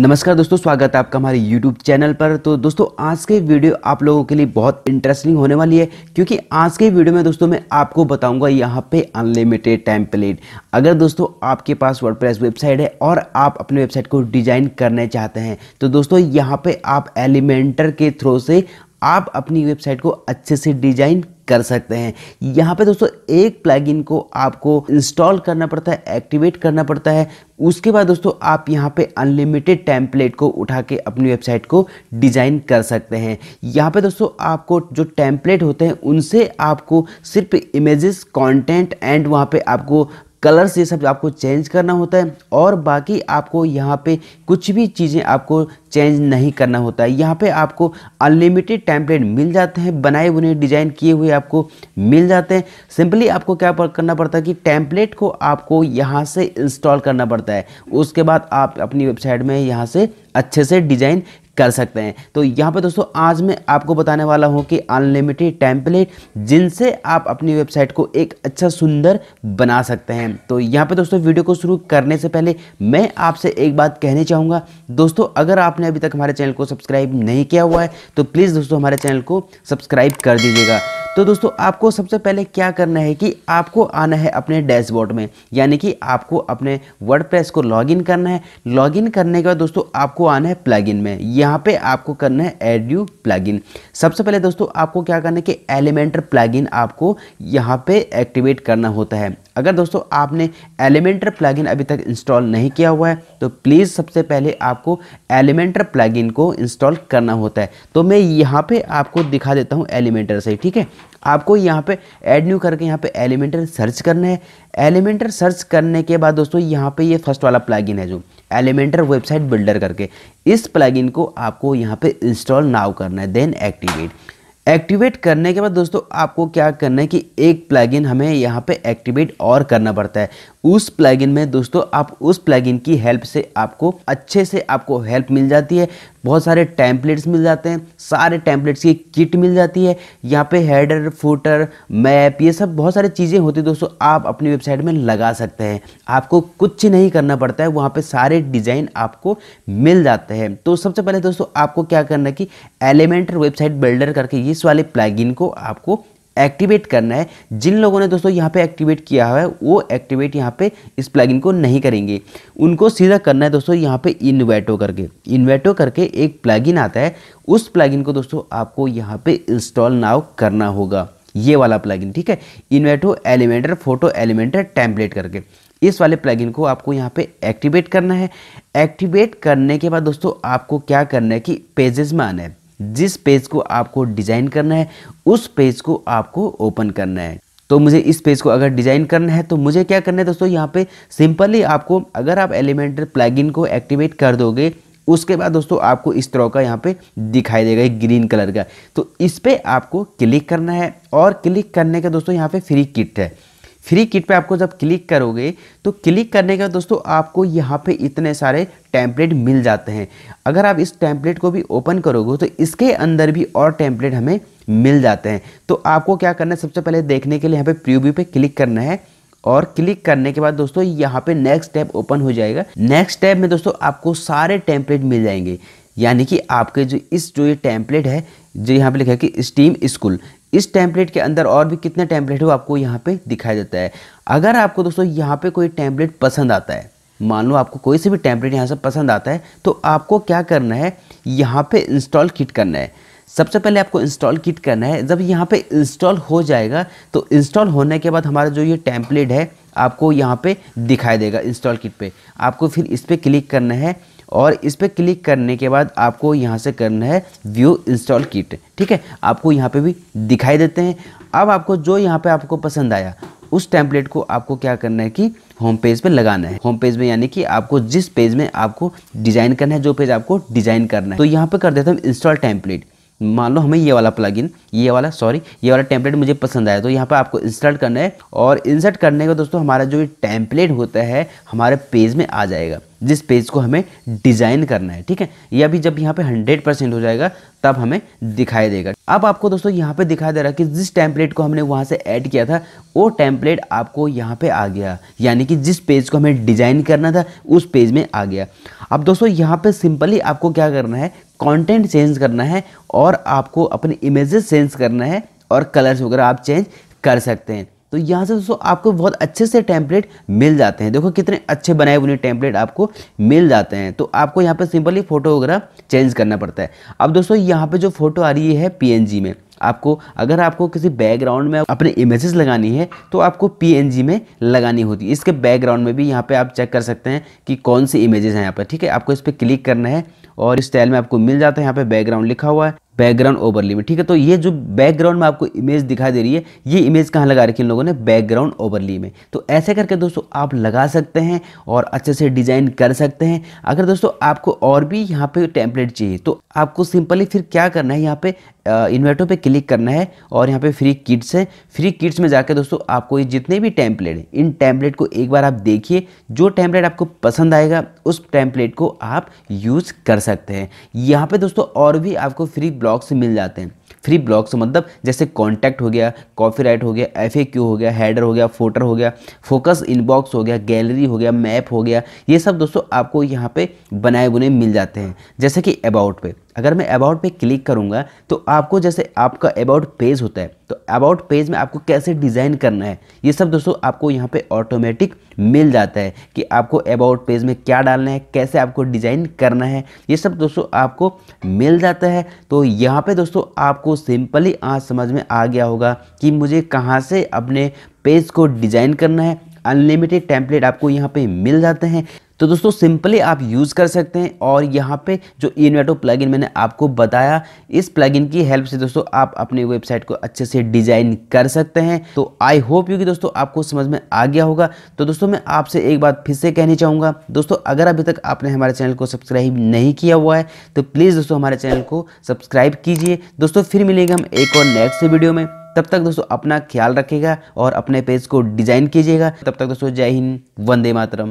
नमस्कार दोस्तों स्वागत है आपका हमारे YouTube चैनल पर तो दोस्तों आज के वीडियो आप लोगों के लिए बहुत इंटरेस्टिंग होने वाली है क्योंकि आज के वीडियो में दोस्तों मैं आपको बताऊंगा यहाँ पे अनलिमिटेड टेम्पलेट अगर दोस्तों आपके पास वर्डप्रेस वेबसाइट है और आप अपने वेबसाइट को डिजाइन करना चाहते हैं तो दोस्तों यहाँ पर आप एलिमेंटर के थ्रू से आप अपनी वेबसाइट को अच्छे से डिजाइन कर सकते हैं यहाँ पे दोस्तों एक प्लगइन को आपको इंस्टॉल करना पड़ता है एक्टिवेट करना पड़ता है उसके बाद दोस्तों आप यहाँ पे अनलिमिटेड टैंपलेट को उठा के अपनी वेबसाइट को डिज़ाइन कर सकते हैं यहाँ पे दोस्तों आपको जो टैंपलेट होते हैं उनसे आपको सिर्फ इमेजेस कंटेंट एंड वहाँ पे आपको कलर्स ये सब आपको चेंज करना होता है और बाकी आपको यहाँ पे कुछ भी चीज़ें आपको चेंज नहीं करना होता है यहाँ पे आपको अनलिमिटेड टैंपलेट मिल जाते हैं बनाए बुने डिज़ाइन किए हुए आपको मिल जाते हैं सिंपली आपको क्या करना पड़ता है कि टैंपलेट को आपको यहाँ से इंस्टॉल करना पड़ता है उसके बाद आप अपनी वेबसाइट में यहाँ से अच्छे से डिज़ाइन कर सकते हैं तो यहाँ पर दोस्तों आज मैं आपको बताने वाला हूँ कि अनलिमिटेड टैंपलेट जिनसे आप अपनी वेबसाइट को एक अच्छा सुंदर बना सकते हैं तो यहाँ पर दोस्तों वीडियो को शुरू करने से पहले मैं आपसे एक बात कहने चाहूँगा दोस्तों अगर आपने अभी तक हमारे चैनल को सब्सक्राइब नहीं किया हुआ है तो प्लीज़ दोस्तों हमारे चैनल को सब्सक्राइब कर दीजिएगा तो दोस्तों आपको सबसे पहले क्या करना है कि आपको आना है अपने डैशबोर्ड में यानी कि आपको अपने वर्ड को लॉगिन करना है लॉगिन करने के बाद दोस्तों आपको आना है प्लगइन में यहाँ पे आपको करना है यू प्लगइन सबसे पहले दोस्तों आपको क्या करना है कि एलिमेंटर प्लगइन आपको यहाँ पे एक्टिवेट करना होता है अगर दोस्तों आपने एलिमेंटर प्लगइन अभी तक इंस्टॉल नहीं किया हुआ है तो प्लीज़ सबसे पहले आपको एलिमेंटर प्लगइन को इंस्टॉल करना होता है तो मैं यहाँ पे आपको दिखा देता हूँ एलिमेंटर से ठीक है आपको यहाँ पे एड न्यू करके यहाँ पे एलिमेंटर सर्च करना है एलिमेंटर सर्च करने के बाद दोस्तों यहाँ पे ये यह फर्स्ट वाला प्लगइन है जो एलिमेंटर वेबसाइट बिल्डर करके इस प्लगइन को आपको यहाँ पे इंस्टॉल नाउ करना है देन एक्टिवेट एक्टिवेट करने के बाद दोस्तों आपको क्या करना है कि एक प्लगइन हमें यहाँ पे एक्टिवेट और करना पड़ता है उस प्लगइन में दोस्तों आप उस प्लगइन की हेल्प से आपको अच्छे से आपको हेल्प मिल जाती है बहुत सारे टैंपलेट्स मिल जाते हैं सारे टैंपलेट्स की किट मिल जाती है यहाँ पे हेडर फूटर मैप ये सब बहुत सारी चीज़ें होती है दोस्तों आप अपनी वेबसाइट में लगा सकते हैं आपको कुछ नहीं करना पड़ता है वहाँ पे सारे डिज़ाइन आपको मिल जाते हैं तो सबसे पहले दोस्तों आपको क्या करना कि एलिमेंटर वेबसाइट बिल्डर करके इस वाले प्लेगिन को आपको एक्टिवेट करना है जिन लोगों ने दोस्तों यहाँ पे एक्टिवेट किया हुआ है वो एक्टिवेट यहाँ पे इस प्लगइन को नहीं करेंगे उनको सीधा करना है दोस्तों यहाँ पे इन्वेटो करके इन्वेटो करके एक प्लगइन आता है उस प्लगइन को दोस्तों आपको यहाँ पे इंस्टॉल नाव करना होगा ये वाला प्लगइन ठीक है Envato Elementor photo Elementor template करके इस वाले प्लगइन को आपको यहाँ पे एक्टिवेट करना है एक्टिवेट करने के बाद दोस्तों आपको क्या करना है कि पेजेस में आना है जिस पेज को आपको डिज़ाइन करना है उस पेज को आपको ओपन करना है तो मुझे इस पेज को अगर डिज़ाइन करना है तो मुझे क्या करना है दोस्तों यहाँ पे सिंपली आपको अगर आप एलिमेंटर प्लगइन को एक्टिवेट कर दोगे उसके बाद दोस्तों आपको इस तरह का यहाँ पे दिखाई देगा एक ग्रीन कलर का तो इस पर आपको क्लिक करना है और क्लिक करने का दोस्तों यहाँ पे फ्री किट है फ्री किट पे आपको जब क्लिक करोगे तो क्लिक करने के बाद दोस्तों आपको यहाँ पे इतने सारे टैंपलेट मिल जाते हैं अगर आप इस टैंपलेट को भी ओपन करोगे तो इसके अंदर भी और टैंपलेट हमें मिल जाते हैं तो आपको क्या करना है सबसे पहले देखने के लिए यहाँ पे प्रीव्यू पे क्लिक करना है और क्लिक करने के बाद दोस्तों यहाँ पे नेक्स्ट टैब ओपन हो जाएगा नेक्स्ट टैब में दोस्तों आपको सारे टैंपलेट मिल जाएंगे यानी कि आपके जो इस जो ये टैंपलेट है जो यहाँ पे लिखा है कि स्टीम स्कूल इस टैंपलेट के अंदर और भी कितने टैंपलेट है वो आपको यहाँ पे दिखाई देता है अगर आपको दोस्तों यहाँ पे कोई टैंपलेट पसंद आता है मान लो आपको कोई से भी टैंपलेट यहाँ से पसंद आता है तो आपको क्या करना है यहाँ पे इंस्टॉल किट करना है सबसे पहले आपको इंस्टॉल किट करना है जब यहाँ पे इंस्टॉल हो जाएगा तो इंस्टॉल होने के बाद हमारा जो ये टैंपलेट है आपको यहाँ पे दिखाई देगा इंस्टॉल किट पे आपको फिर इस पर क्लिक करना है और इस पर क्लिक करने के बाद आपको यहाँ से करना है व्यू इंस्टॉल किट ठीक है आपको यहाँ पे भी दिखाई देते हैं अब आपको जो यहाँ पे आपको पसंद आया उस टैंपलेट को आपको क्या करना है कि होम पेज पे लगाना है होम पेज में यानी कि आपको जिस पेज में आपको डिज़ाइन करना है जो पेज आपको डिज़ाइन करना है तो यहाँ पे कर देता हूँ इंस्टॉल टैंपलेट मान लो हमें ये वाला प्लगइन ये वाला सॉरी ये वाला टेम्पलेट मुझे पसंद आया तो यहाँ पर आपको इंस्टॉल करना है और इंसर्ट करने का दोस्तों हमारा जो टेम्पलेट होता है हमारे पेज में आ जाएगा जिस पेज को हमें डिज़ाइन करना है ठीक है यह भी जब यहाँ पे 100 परसेंट हो जाएगा तब हमें दिखाई देगा अब आपको दोस्तों यहाँ पे दिखाई दे रहा है कि जिस टेम्पलेट को हमने वहाँ से ऐड किया था वो टेम्पलेट आपको यहाँ पे आ गया यानी कि जिस पेज को हमें डिज़ाइन करना था उस पेज में आ गया अब दोस्तों यहाँ पे सिंपली आपको क्या करना है कंटेंट चेंज करना है और आपको अपने इमेजेस चेंज करना है और कलर्स वगैरह आप चेंज कर सकते हैं तो यहाँ से दोस्तों आपको बहुत अच्छे से टैंपलेट मिल जाते हैं देखो कितने अच्छे बनाए हुए टैंपलेट आपको मिल जाते हैं तो आपको यहाँ पर सिंपली फ़ोटो वगैरह चेंज करना पड़ता है अब दोस्तों यहाँ पर जो फ़ोटो आ रही है पी में आपको अगर आपको किसी बैकग्राउंड में अपने इमेजेस लगानी है तो आपको पीएनजी में लगानी होती है इसके बैकग्राउंड में भी यहाँ पे आप चेक कर सकते हैं कि कौन सी इमेजेस हैं यहाँ पर ठीक है आपको इस पर क्लिक करना है और इस स्टाइल में आपको मिल जाता है यहाँ पे बैकग्राउंड लिखा हुआ है बैकग्राउंड ओवरले में ठीक है तो ये जो बैकग्राउंड में आपको इमेज दिखाई दे रही है ये इमेज कहाँ लगा रखी इन लोगों ने बैकग्राउंड ओवरली में तो ऐसे करके दोस्तों आप लगा सकते हैं और अच्छे से डिजाइन कर सकते हैं अगर दोस्तों आपको और भी यहाँ पे टेम्पलेट चाहिए तो आपको सिंपली फिर क्या करना है यहाँ पे इन्वर्टर पे क्लिक करना है और यहाँ पे फ्री किट्स है फ्री किट्स में जाकर दोस्तों आपको ये जितने भी टैंपलेट हैं इन टैंपलेट को एक बार आप देखिए जो टैंपलेट आपको पसंद आएगा उस टैंपलेट को आप यूज़ कर सकते हैं यहाँ पे दोस्तों और भी आपको फ्री ब्लॉग्स मिल जाते हैं फ्री ब्लॉग्स मतलब जैसे कॉन्टैक्ट हो गया राइट हो गया एफ हो गया हैडर हो गया फोटर हो गया फोकस इनबॉक्स हो गया गैलरी हो गया मैप हो गया ये सब दोस्तों आपको यहाँ पे बनाए बुने मिल जाते हैं जैसे कि अबाउट पे अगर मैं अबाउट पे क्लिक करूँगा तो आपको जैसे आपका अबाउट पेज होता है तो अबाउट पेज में आपको कैसे डिज़ाइन करना है ये सब दोस्तों आपको यहाँ पे ऑटोमेटिक मिल जाता है कि आपको अबाउट पेज में क्या डालना है कैसे आपको डिज़ाइन करना है ये सब दोस्तों आपको मिल जाता है तो यहाँ पे दोस्तों आपको सिंपली आज समझ में आ गया होगा कि मुझे कहाँ से अपने पेज को डिज़ाइन करना है अनलिमिटेड टेम्पलेट आपको यहाँ पे मिल जाते हैं तो दोस्तों सिंपली आप यूज़ कर सकते हैं और यहाँ पे जो इनवेटो प्लगइन मैंने आपको बताया इस प्लगइन की हेल्प से दोस्तों आप अपने वेबसाइट को अच्छे से डिज़ाइन कर सकते हैं तो आई होप यू कि दोस्तों आपको समझ में आ गया होगा तो दोस्तों मैं आपसे एक बात फिर से कहनी चाहूँगा दोस्तों अगर अभी तक आपने हमारे चैनल को सब्सक्राइब नहीं किया हुआ है तो प्लीज़ दोस्तों हमारे चैनल को सब्सक्राइब कीजिए दोस्तों फिर मिलेंगे हम एक और नेक्स्ट वीडियो में तब तक दोस्तों अपना ख्याल रखेगा और अपने पेज को डिज़ाइन कीजिएगा तब तक दोस्तों जय हिंद वंदे मातरम